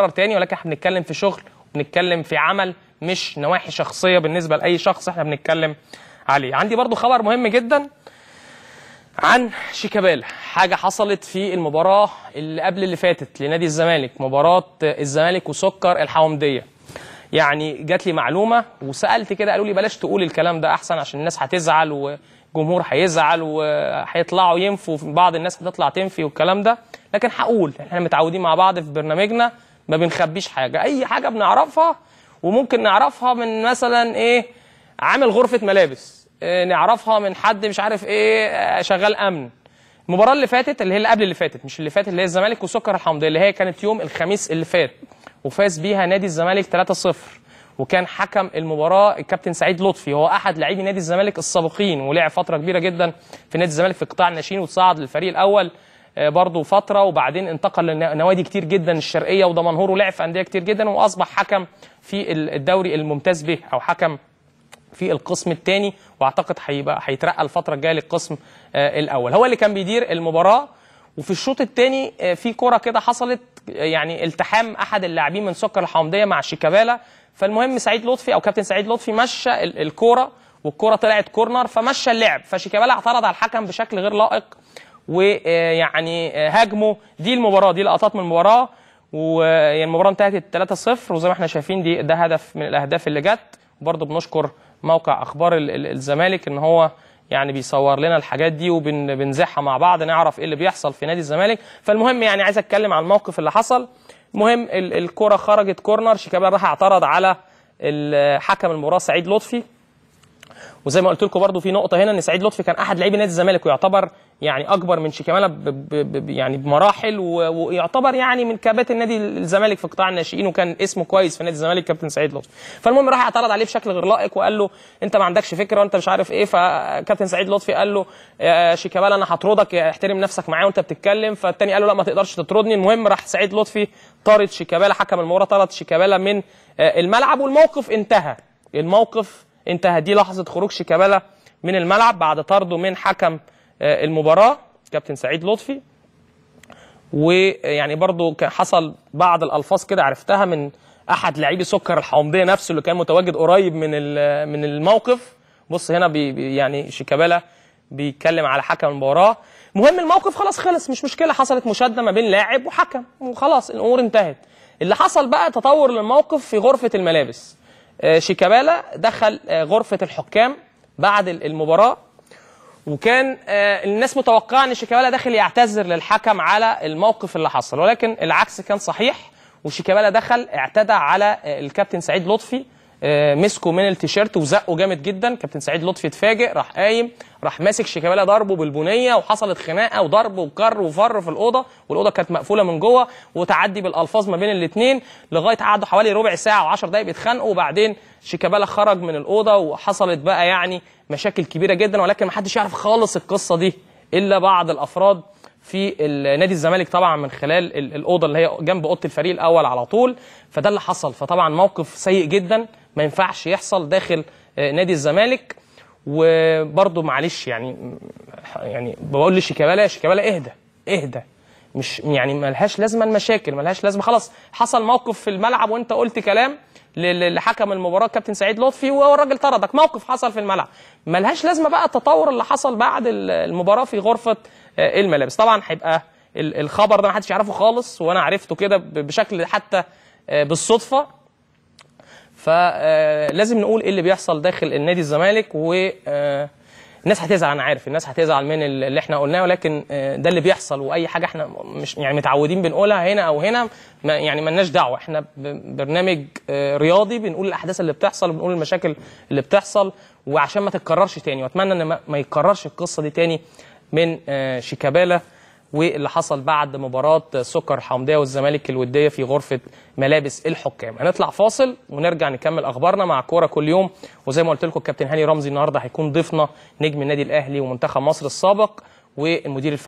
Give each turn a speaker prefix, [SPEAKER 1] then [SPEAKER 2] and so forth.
[SPEAKER 1] قرار تاني ولكن احنا بنتكلم في شغل بنتكلم في عمل مش نواحي شخصيه بالنسبه لاي شخص احنا بنتكلم عليه عندي برضو خبر مهم جدا عن شيكابالا حاجه حصلت في المباراه اللي قبل اللي فاتت لنادي الزمالك مباراه الزمالك وسكر الحومديه يعني جات لي معلومه وسالت كده قالوا لي بلاش تقول الكلام ده احسن عشان الناس هتزعل والجمهور هيزعل وهيطلعوا ينفوا بعض الناس هتطلع تنفي والكلام ده لكن هقول احنا متعودين مع بعض في برنامجنا ما بنخبيش حاجه اي حاجه بنعرفها وممكن نعرفها من مثلا ايه عامل غرفه ملابس إيه، نعرفها من حد مش عارف ايه شغال امن المباراه اللي فاتت اللي هي اللي قبل اللي فاتت مش اللي فاتت اللي هي الزمالك وسكر الحمد اللي هي كانت يوم الخميس اللي فات وفاز بيها نادي الزمالك 3-0 وكان حكم المباراه الكابتن سعيد لطفي هو احد لاعبي نادي الزمالك السابقين ولعب فتره كبيره جدا في نادي الزمالك في قطاع الناشئين وتصعد للفريق الاول آه، برضه فتره وبعدين انتقل لنوادي كتير جدا الشرقيه ودمنهور ولعب في انديه كتير جدا واصبح حكم في الدوري الممتاز به او حكم في القسم الثاني واعتقد هيبقى هيترقى الفتره الجايه للقسم آه، الاول هو اللي كان بيدير المباراه وفي الشوط الثاني آه، في كره كده حصلت يعني التحام احد اللاعبين من سكر الحمديه مع شيكابالا فالمهم سعيد لطفي او كابتن سعيد لطفي مشى الكوره والكوره طلعت كورنر فمشى اللعب فشيكابالا اعترض على الحكم بشكل غير لائق ويعني هاجموا دي المباراه دي لقطات من المباراه والمباراه انتهت 3-0 وزي ما احنا شايفين دي ده هدف من الاهداف اللي جت وبرضه بنشكر موقع اخبار الزمالك ان هو يعني بيصور لنا الحاجات دي وبنزحها مع بعض نعرف ايه اللي بيحصل في نادي الزمالك فالمهم يعني عايز اتكلم عن الموقف اللي حصل المهم الكره خرجت كورنر شيكابالا راح اعترض على حكم المباراه سعيد لطفي وزي ما قلت لكم برده في نقطه هنا ان سعيد لطفي كان احد لاعبي نادي الزمالك ويعتبر يعني اكبر من شيكابالا يعني بمراحل ويعتبر يعني من كابات النادي الزمالك في قطاع الناشئين وكان اسمه كويس في نادي الزمالك كابتن سعيد لطفي فالمهم راح اعترض عليه بشكل غير لائق وقال له انت ما عندكش فكره وانت مش عارف ايه فكابتن سعيد لطفي قال له شيكابالا انا هطردك احترم نفسك معايا وانت بتتكلم فالتاني قال له لا ما تقدرش تطردني المهم راح سعيد لطفي طارد شيكابالا حكم المباراه طرد شيكابالا من آه، الملعب والموقف انتهى الموقف انتهى دي لحظه خروج شيكابالا من الملعب بعد طرده من حكم آه، المباراه كابتن سعيد لطفي ويعني برضو حصل بعض الالفاظ كده عرفتها من احد لاعبي سكر الحومضيه نفسه اللي كان متواجد قريب من من الموقف بص هنا بي يعني شيكابالا بيتكلم على حكم المباراه مهم الموقف خلاص خلص مش مشكله حصلت مشاده ما بين لاعب وحكم وخلاص الامور انتهت اللي حصل بقى تطور للموقف في غرفه الملابس آه، شيكابالا دخل آه، غرفه الحكام بعد المباراه وكان آه، الناس متوقعه ان شيكابالا داخل يعتذر للحكم على الموقف اللي حصل ولكن العكس كان صحيح وشيكابالا دخل اعتدى على آه، الكابتن سعيد لطفي آه، مسكوا من التيشيرت وزقه جامد جدا كابتن سعيد لطفي اتفاجئ راح قايم راح ماسك شيكابالا ضربه بالبنيه وحصلت خناقه وضرب وكر وفر في الاوضه والاوضه كانت مقفوله من جوه وتعدي بالالفاظ ما بين الاثنين لغايه قعدوا حوالي ربع ساعه و10 دقائق بيتخانقوا وبعدين شيكابالا خرج من الاوضه وحصلت بقى يعني مشاكل كبيره جدا ولكن ما حدش يعرف خالص القصه دي الا بعض الافراد في نادي الزمالك طبعا من خلال الاوضه اللي هي جنب اوضه الفريق الاول على طول فده اللي حصل فطبعا موقف سيء جدا ما ينفعش يحصل داخل آه، نادي الزمالك وبرضه معلش يعني يعني بقول لشيكابالا شيكابالا اهدى اهدى مش يعني ملهاش لازمه المشاكل ملهاش لازمه خلاص حصل موقف في الملعب وانت قلت كلام لحكم المباراه كابتن سعيد لطفي والراجل طردك موقف حصل في الملعب ملهاش لازمه بقى التطور اللي حصل بعد المباراه في غرفه آه، الملابس طبعا هيبقى الخبر ده محدش يعرفه خالص وانا عرفته كده بشكل حتى آه، بالصدفه فلازم آه، نقول ايه اللي بيحصل داخل النادي الزمالك و آه، الناس هتزعل انا عارف الناس هتزعل من اللي احنا قلناه ولكن آه، ده اللي بيحصل واي حاجه احنا مش يعني متعودين بنقولها هنا او هنا ما يعني مالناش دعوه احنا برنامج رياضي بنقول الاحداث اللي بتحصل وبنقول المشاكل اللي بتحصل وعشان ما تتكررش تاني واتمنى ان ما يتكررش القصه دي تاني من شيكابالا واللي حصل بعد مباراه سكر حمديه والزمالك الوديه في غرفه ملابس الحكام هنطلع فاصل ونرجع نكمل اخبارنا مع كوره كل يوم وزي ما قلت لكم الكابتن هاني رمزي النهارده هيكون ضيفنا نجم النادي الاهلي ومنتخب مصر السابق والمدير